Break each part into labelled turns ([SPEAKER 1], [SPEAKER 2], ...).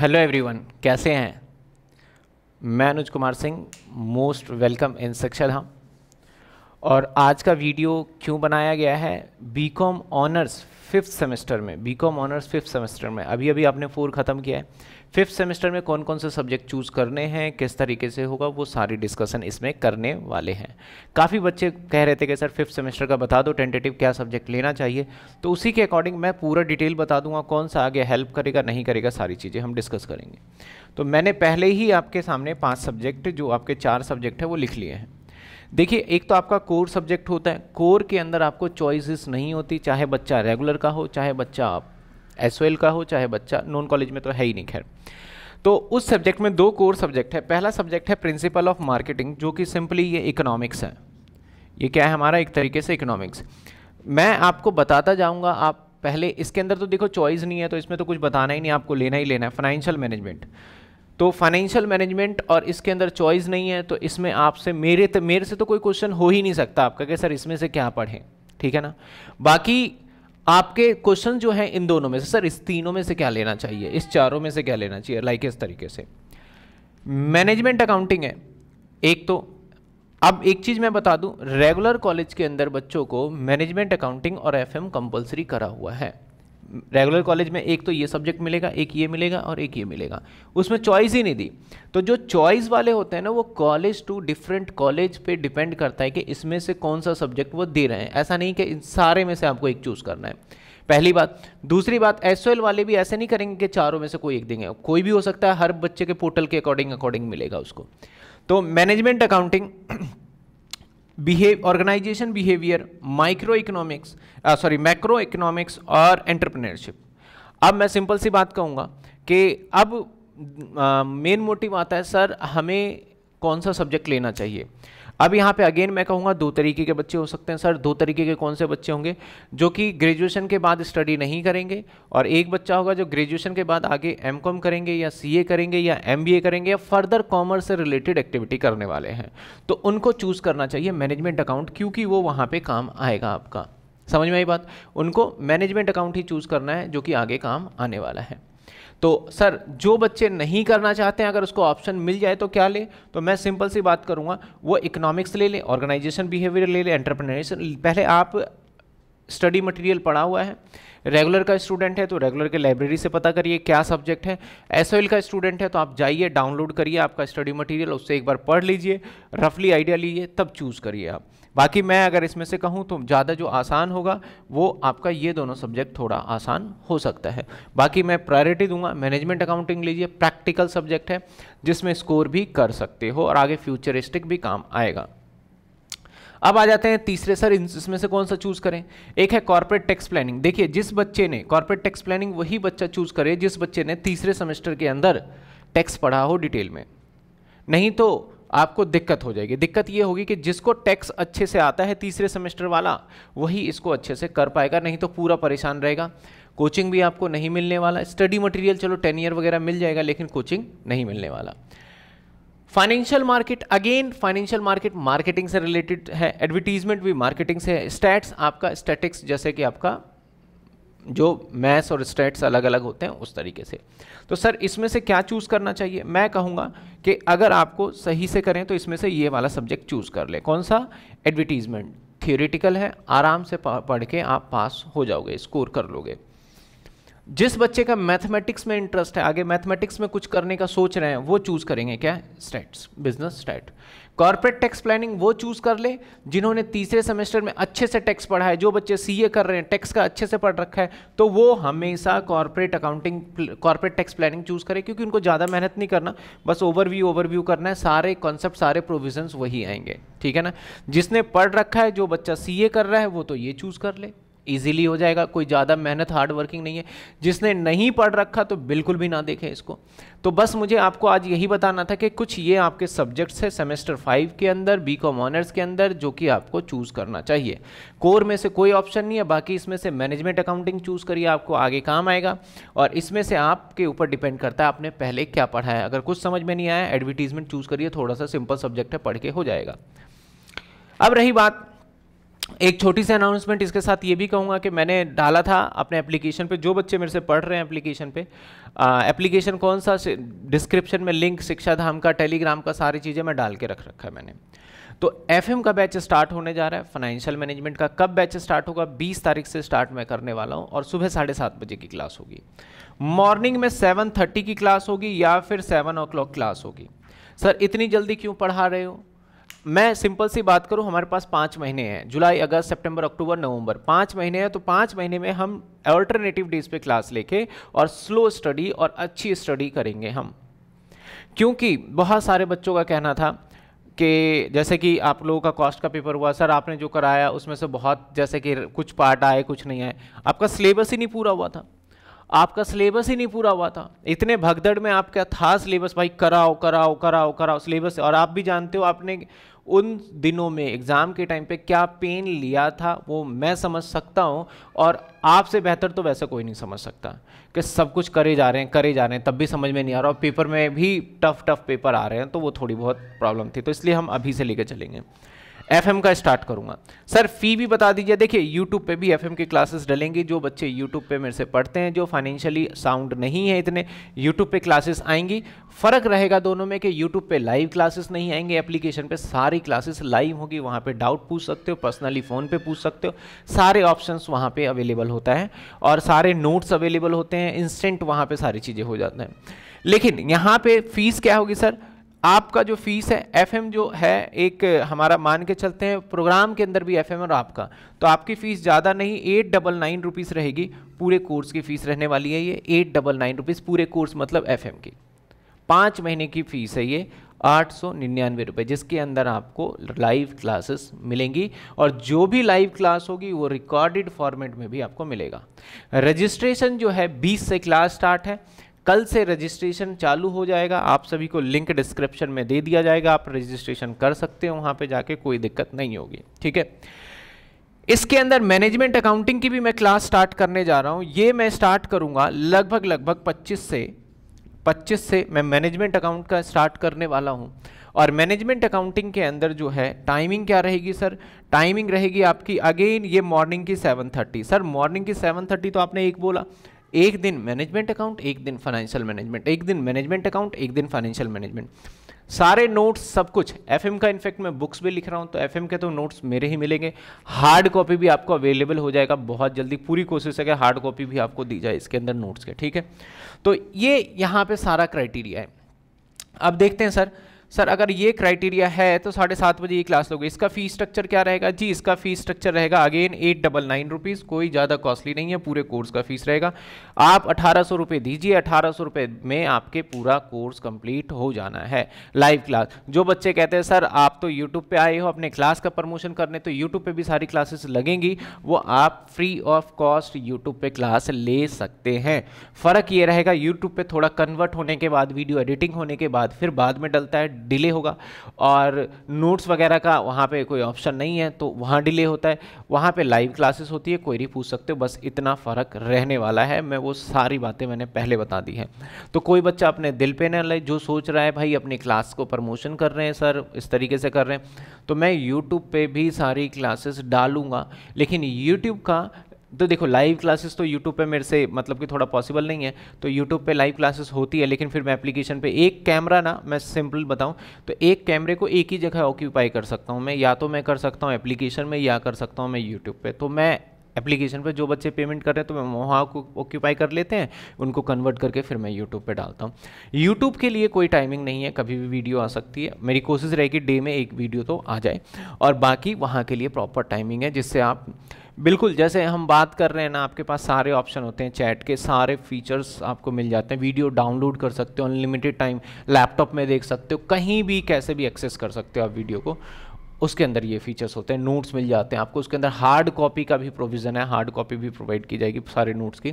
[SPEAKER 1] hello everyone कैसे हैं मैं Anuj Kumar Singh most welcome in Shiksha Dham और आज का वीडियो क्यों बनाया गया है बीकॉम ऑनर्स फिफ्थ सेमेस्टर में बीकॉम ऑनर्स फिफ्थ सेमेस्टर में अभी अभी आपने फोर ख़त्म किया है फिफ्थ सेमेस्टर में कौन कौन से सब्जेक्ट चूज़ करने हैं किस तरीके से होगा वो सारी डिस्कशन इसमें करने वाले हैं काफ़ी बच्चे कह रहे थे कि सर फिफ्थ सेमेस्टर का बता दो टेंटेटिव क्या सब्जेक्ट लेना चाहिए तो उसी के अकॉर्डिंग मैं पूरा डिटेल बता दूंगा कौन सा आगे हेल्प करेगा नहीं करेगा सारी चीज़ें हम डिस्कस करेंगे तो मैंने पहले ही आपके सामने पाँच सब्जेक्ट जो आपके चार सब्जेक्ट हैं वो लिख लिए हैं देखिए एक तो आपका कोर सब्जेक्ट होता है कोर के अंदर आपको चॉइसेस नहीं होती चाहे बच्चा रेगुलर का हो चाहे बच्चा एस का हो चाहे बच्चा नॉन कॉलेज में तो है ही नहीं खैर तो उस सब्जेक्ट में दो कोर सब्जेक्ट है पहला सब्जेक्ट है प्रिंसिपल ऑफ मार्केटिंग जो कि सिंपली ये इकोनॉमिक्स है ये क्या है हमारा एक तरीके से इकोनॉमिक्स मैं आपको बताता जाऊंगा आप पहले इसके अंदर तो देखो चॉइस नहीं है तो इसमें तो कुछ बताना ही नहीं आपको लेना ही लेना है फाइनेंशियल मैनेजमेंट तो फाइनेंशियल मैनेजमेंट और इसके अंदर चॉइस नहीं है तो इसमें आपसे मेरे तो मेरे से तो कोई क्वेश्चन हो ही नहीं सकता आपका कि सर इसमें से क्या पढ़ें ठीक है ना बाकी आपके क्वेश्चन जो हैं इन दोनों में से सर इस तीनों में से क्या लेना चाहिए इस चारों में से क्या लेना चाहिए लाइक इस तरीके से मैनेजमेंट अकाउंटिंग है एक तो अब एक चीज़ मैं बता दूं रेगुलर कॉलेज के अंदर बच्चों को मैनेजमेंट अकाउंटिंग और एफएम कंपलसरी करा हुआ है रेगुलर कॉलेज में एक तो ये सब्जेक्ट मिलेगा एक ये मिलेगा और एक ये मिलेगा उसमें चॉइस ही नहीं दी तो जो चॉइस वाले होते हैं ना वो कॉलेज टू डिफरेंट कॉलेज पे डिपेंड करता है कि इसमें से कौन सा सब्जेक्ट वो दे रहे हैं ऐसा नहीं कि इन सारे में से आपको एक चूज़ करना है पहली बात दूसरी बात एस वाले भी ऐसे नहीं करेंगे कि चारों में से कोई एक देंगे कोई भी हो सकता है हर बच्चे के पोर्टल के अकॉर्डिंग अकॉर्डिंग मिलेगा उसको तो management accounting behave organization behaviour micro economics sorry macro economics और एंटरप्रेन्योरशिप अब मैं सिंपल सी बात कहूँगा कि अब मेन uh, मोटिव आता है सर हमें कौन सा सब्जेक्ट लेना चाहिए अब यहाँ पे अगेन मैं कहूँगा दो तरीके के बच्चे हो सकते हैं सर दो तरीके के कौन से बच्चे होंगे जो कि ग्रेजुएशन के बाद स्टडी नहीं करेंगे और एक बच्चा होगा जो ग्रेजुएशन के बाद आगे एम करेंगे या सी करेंगे या एम करेंगे या फर्दर कॉमर्स से रिलेटेड एक्टिविटी करने वाले हैं तो उनको चूज़ करना चाहिए मैनेजमेंट अकाउंट क्योंकि वो वहाँ पर काम आएगा आपका समझ में आई बात उनको मैनेजमेंट अकाउंट ही चूज़ करना है जो कि आगे काम आने वाला है तो सर जो बच्चे नहीं करना चाहते हैं अगर उसको ऑप्शन मिल जाए तो क्या ले तो मैं सिंपल सी बात करूँगा वो इकोनॉमिक्स ले लें ऑर्गेनाइजेशन बिहेवियर ले लें एंटरप्रेन्योरशिप पहले आप स्टडी मटेरियल पढ़ा हुआ है रेगुलर का स्टूडेंट है तो रेगुलर के लाइब्रेरी से पता करिए क्या सब्जेक्ट है एस का स्टूडेंट है तो आप जाइए डाउनलोड करिए आपका स्टडी मटेरियल उससे एक बार पढ़ लीजिए रफली आइडिया लीजिए तब चूज़ करिए आप बाकी मैं अगर इसमें से कहूँ तो ज़्यादा जो आसान होगा वो आपका ये दोनों सब्जेक्ट थोड़ा आसान हो सकता है बाकी मैं प्रायोरिटी दूंगा मैनेजमेंट अकाउंटिंग लीजिए प्रैक्टिकल सब्जेक्ट है जिसमें स्कोर भी कर सकते हो और आगे फ्यूचरिस्टिक भी काम आएगा अब आ जाते हैं तीसरे सर इसमें से कौन सा चूज करें एक है कॉर्पोरेट टैक्स प्लानिंग देखिए जिस बच्चे ने कॉर्पोरेट टैक्स प्लानिंग वही बच्चा चूज करे जिस बच्चे ने तीसरे सेमेस्टर के अंदर टैक्स पढ़ा हो डिटेल में नहीं तो आपको दिक्कत हो जाएगी दिक्कत ये होगी कि जिसको टैक्स अच्छे से आता है तीसरे सेमेस्टर वाला वही इसको अच्छे से कर पाएगा नहीं तो पूरा परेशान रहेगा कोचिंग भी आपको नहीं मिलने वाला स्टडी मटेरियल चलो टेन ईयर वगैरह मिल जाएगा लेकिन कोचिंग नहीं मिलने वाला financial market again financial market marketing से रिलेटेड है एडवर्टीजमेंट भी मार्केटिंग से है स्टैट्स आपका स्टैटिक्स जैसे कि आपका जो मैथ्स और स्टेट्स अलग अलग होते हैं उस तरीके से तो सर इसमें से क्या चूज़ करना चाहिए मैं कहूँगा कि अगर आपको सही से करें तो इसमें से ये वाला सब्जेक्ट चूज़ कर ले कौन सा एडवर्टीज़मेंट थियोरिटिकल है आराम से पढ़ के आप पास हो जाओगे स्कोर कर लोगे जिस बच्चे का मैथमेटिक्स में इंटरेस्ट है आगे मैथमेटिक्स में कुछ करने का सोच रहे हैं वो चूज़ करेंगे क्या stats business stat corporate tax planning वो चूज़ कर ले जिन्होंने तीसरे सेमेस्टर में अच्छे से टैक्स पढ़ा है जो बच्चे सीए कर रहे हैं टैक्स का अच्छे से पढ़ रखा है तो वो हमेशा corporate accounting corporate tax planning choose करें क्योंकि उनको ज़्यादा मेहनत नहीं करना बस ओवरव्यू ओवरव्यू करना है सारे कॉन्सेप्ट सारे प्रोविजन वही आएंगे ठीक है ना जिसने पढ़ रखा है जो बच्चा सी कर रहा है वो तो ये चूज़ कर ले ईजिली हो जाएगा कोई ज़्यादा मेहनत हार्ड वर्किंग नहीं है जिसने नहीं पढ़ रखा तो बिल्कुल भी ना देखें इसको तो बस मुझे आपको आज यही बताना था कि कुछ ये आपके सब्जेक्ट्स हैं सेमेस्टर फाइव के अंदर बी कॉम ऑनर्स के अंदर जो कि आपको चूज़ करना चाहिए कोर में से कोई ऑप्शन नहीं है बाकी इसमें से मैनेजमेंट अकाउंटिंग चूज़ करिए आपको आगे काम आएगा और इसमें से आपके ऊपर डिपेंड करता है आपने पहले क्या पढ़ा है अगर कुछ समझ में नहीं आया एडवर्टीजमेंट चूज़ करिए थोड़ा सा सिंपल सब्जेक्ट है पढ़ के हो जाएगा अब रही बात एक छोटी सी अनाउंसमेंट इसके साथ ये भी कहूँगा कि मैंने डाला था अपने एप्लीकेशन पे जो बच्चे मेरे से पढ़ रहे हैं एप्लीकेशन पे एप्लीकेशन कौन सा डिस्क्रिप्शन में लिंक शिक्षा धाम का टेलीग्राम का सारी चीज़ें मैं डाल के रख रखा है मैंने तो एफ का बैच स्टार्ट होने जा रहा है फाइनेंशियल मैनेजमेंट का कब बैच स्टार्ट होगा 20 तारीख से स्टार्ट मैं करने वाला हूँ और सुबह साढ़े सात बजे की क्लास होगी मॉर्निंग में थर्टी की क्लास होगी या फिर सेवन ओ क्लास होगी सर इतनी जल्दी क्यों पढ़ा रहे हो मैं सिंपल सी बात करूं हमारे पास पाँच महीने हैं जुलाई अगस्त सितंबर अक्टूबर नवंबर पाँच महीने हैं तो पाँच महीने में हम अल्टरनेटिव डेज पे क्लास लेके और स्लो स्टडी और अच्छी स्टडी करेंगे हम क्योंकि बहुत सारे बच्चों का कहना था कि जैसे कि आप लोगों का कॉस्ट का पेपर हुआ सर आपने जो कराया उसमें से बहुत जैसे कि कुछ पार्ट आए कुछ नहीं आए आपका सिलेबस ही नहीं पूरा हुआ था आपका सिलेबस ही नहीं पूरा हुआ था इतने भगदड़ में आपका था सिलेबस भाई कराओ कराओ कराओ कराओ सिलेबस और आप भी जानते हो आपने उन दिनों में एग्ज़ाम के टाइम पे क्या पेन लिया था वो मैं समझ सकता हूँ और आपसे बेहतर तो वैसे कोई नहीं समझ सकता कि सब कुछ करे जा रहे हैं करे जा रहे हैं तब भी समझ में नहीं आ रहा और पेपर में भी टफ़ टफ़ पेपर आ रहे हैं तो वो थोड़ी बहुत प्रॉब्लम थी तो इसलिए हम अभी से लेकर चलेंगे एफएम का स्टार्ट करूँगा सर फ़ी भी बता दीजिए देखिए यूट्यूब पे भी एफएम की क्लासेस डलेंगी जो बच्चे यूट्यूब पे मेरे से पढ़ते हैं जो फाइनेंशियली साउंड नहीं है इतने यूट्यूब पे क्लासेस आएंगी फ़र्क रहेगा दोनों में कि यूट्यूब पे लाइव क्लासेस नहीं आएंगे एप्लीकेशन पे सारी क्लासेस लाइव होगी वहाँ पे डाउट पूछ सकते हो पर्सनली फ़ोन पे पूछ सकते हो सारे ऑप्शंस वहाँ पे अवेलेबल होता है और सारे नोट्स अवेलेबल होते हैं इंस्टेंट वहाँ पे सारी चीज़ें हो जाते हैं लेकिन यहाँ पे फीस क्या होगी सर आपका जो फीस है एफएम जो है एक हमारा मान के चलते हैं प्रोग्राम के अंदर भी एफएम और आपका तो आपकी फ़ीस ज़्यादा नहीं एट डबल नाइन रुपीज़ रहेगी पूरे कोर्स की फ़ीस रहने वाली है ये एट डबल नाइन रुपीज़ पूरे कोर्स मतलब एफएम की पाँच महीने की फ़ीस है ये आठ सौ निन्यानवे रुपये जिसके अंदर आपको लाइव क्लासेस मिलेंगी और जो भी लाइव क्लास होगी वो रिकॉर्डेड फॉर्मेट में भी आपको मिलेगा रजिस्ट्रेशन जो है बीस से क्लास स्टार्ट है कल से रजिस्ट्रेशन चालू हो जाएगा आप सभी को लिंक डिस्क्रिप्शन में दे दिया जाएगा आप रजिस्ट्रेशन कर सकते हो वहाँ पे जाके कोई दिक्कत नहीं होगी ठीक है इसके अंदर मैनेजमेंट अकाउंटिंग की भी मैं क्लास स्टार्ट करने जा रहा हूँ ये मैं स्टार्ट करूँगा लगभग लगभग 25 से 25 से मैं मैनेजमेंट अकाउंट का स्टार्ट करने वाला हूँ और मैनेजमेंट अकाउंटिंग के अंदर जो है टाइमिंग क्या रहेगी सर टाइमिंग रहेगी आपकी अगेन ये मॉर्निंग की 7:30 सर मॉर्निंग की 7:30 तो आपने एक बोला एक दिन मैनेजमेंट अकाउंट एक दिन फाइनेंशियल मैनेजमेंट एक दिन मैनेजमेंट अकाउंट एक दिन फाइनेंशियल मैनेजमेंट सारे नोट्स सब कुछ एफ का इनफैक्ट मैं बुक्स भी लिख रहा हूँ तो एफ के तो नोट्स मेरे ही मिलेंगे हार्ड कॉपी भी आपको अवेलेबल हो जाएगा बहुत जल्दी पूरी कोशिश है कि हार्ड कॉपी भी आपको दी जाए इसके अंदर नोट्स के ठीक है तो ये यहाँ पे सारा क्राइटेरिया है अब देखते हैं सर सर अगर ये क्राइटेरिया है तो साढ़े सात बजे ये क्लास लोगे इसका फीस स्ट्रक्चर क्या रहेगा जी इसका फीस स्ट्रक्चर रहेगा again eight double nine rupees कोई ज़्यादा कॉस्टली नहीं है पूरे कोर्स का फ़ीस रहेगा आप अठारह सौ रुपये दीजिए अठारह सौ रुपये में आपके पूरा कोर्स कंप्लीट हो जाना है लाइव क्लास जो बच्चे कहते हैं सर आप तो यूट्यूब पर आए हो अपने क्लास का प्रमोशन करने तो यूट्यूब पर भी सारी क्लासेस लगेंगी वो आप फ्री ऑफ कॉस्ट यूट्यूब पर क्लास ले सकते हैं फ़र्क ये रहेगा यूट्यूब पर थोड़ा कन्वर्ट होने के बाद वीडियो एडिटिंग होने के बाद फिर बाद में डलता है डिले होगा और नोट्स वगैरह का वहाँ पे कोई ऑप्शन नहीं है तो वहाँ डिले होता है वहाँ पे लाइव क्लासेस होती है क्वेरी पूछ सकते हो बस इतना फ़र्क रहने वाला है मैं वो सारी बातें मैंने पहले बता दी हैं तो कोई बच्चा अपने दिल पे ना ले जो सोच रहा है भाई अपनी क्लास को प्रमोशन कर रहे हैं सर इस तरीके से कर रहे हैं तो मैं यूट्यूब पर भी सारी क्लासेस डालूँगा लेकिन यूट्यूब का तो देखो लाइव क्लासेस तो यूट्यूब पे मेरे से मतलब कि थोड़ा पॉसिबल नहीं है तो यूट्यूब पे लाइव क्लासेस होती है लेकिन फिर मैं एप्लीकेशन पे एक कैमरा ना मैं सिंपल बताऊं तो एक कैमरे को एक ही जगह ऑक्यूपाई कर सकता हूं मैं या तो मैं कर सकता हूं एप्लीकेशन में या कर सकता हूं मैं यूट्यूब पर तो मैं एप्लीकेशन पर जो बच्चे पेमेंट कर रहे हैं तो मैं वहाँ को ऑक्यूपाई कर लेते हैं उनको कन्वर्ट करके फिर मैं यूट्यूब पर डालता हूँ यूट्यूब के लिए कोई टाइमिंग नहीं है कभी भी वीडियो आ सकती है मेरी कोशिश रहेगी डे में एक वीडियो तो आ जाए और बाकी वहाँ के लिए प्रॉपर टाइमिंग है जिससे आप बिल्कुल जैसे हम बात कर रहे हैं ना आपके पास सारे ऑप्शन होते हैं चैट के सारे फीचर्स आपको मिल जाते हैं वीडियो डाउनलोड कर सकते हो अनलिमिटेड टाइम लैपटॉप में देख सकते हो कहीं भी कैसे भी एक्सेस कर सकते हो आप वीडियो को उसके अंदर ये फीचर्स होते हैं नोट्स मिल जाते हैं आपको उसके अंदर हार्ड कॉपी का भी प्रोविज़न है हार्ड कॉपी भी प्रोवाइड की जाएगी सारे नोट्स की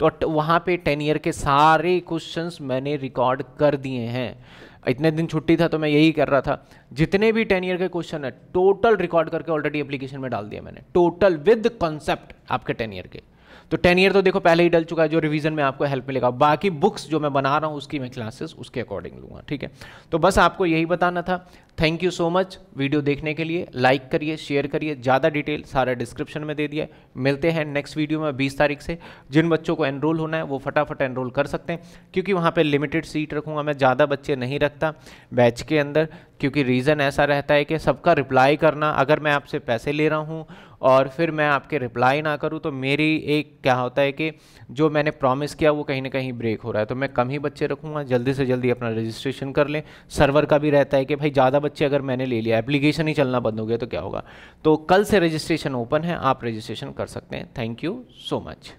[SPEAKER 1] तो वहाँ पे टेन ईयर के सारे क्वेश्चंस मैंने रिकॉर्ड कर दिए हैं इतने दिन छुट्टी था तो मैं यही कर रहा था जितने भी टेन ईयर के क्वेश्चन है टोटल रिकॉर्ड करके ऑलरेडी एप्लीकेशन में डाल दिया मैंने टोटल विद कॉन्सेप्ट आपके टेन ईयर के तो टेन ईयर तो देखो पहले ही डल चुका है जो रिवीजन में आपको हेल्प मिलेगा बाकी बुक्स जो मैं बना रहा हूँ उसकी मैं क्लासेस उसके अकॉर्डिंग लूँगा ठीक है तो बस आपको यही बताना था thank you so much video देखने के लिए लाइक करिए शेयर करिए ज़्यादा डिटेल सारा डिस्क्रिप्शन में दे दिया है मिलते हैं नेक्स्ट वीडियो में 20 तारीख से जिन बच्चों को एनरोल होना है वो फटाफट एनरोल कर सकते हैं क्योंकि वहाँ पे लिमिटेड सीट रखूँगा मैं ज़्यादा बच्चे नहीं रखता बैच के अंदर क्योंकि रीज़न ऐसा रहता है कि सबका रिप्लाई करना अगर मैं आपसे पैसे ले रहा हूँ और फिर मैं आपके रिप्लाई ना करूँ तो मेरी एक क्या होता है कि जो मैंने प्रॉमिस किया वो कहीं ना कहीं ब्रेक हो रहा है तो मैं कम ही बच्चे रखूँगा जल्दी से जल्दी अपना रजिस्ट्रेशन कर लें सर्वर का भी रहता है कि भाई ज़्यादा बच्चे अगर मैंने ले लिया एप्लीकेशन ही चलना बंद हो गया तो क्या होगा तो कल से रजिस्ट्रेशन ओपन है आप रजिस्ट्रेशन कर सकते हैं थैंक यू सो मच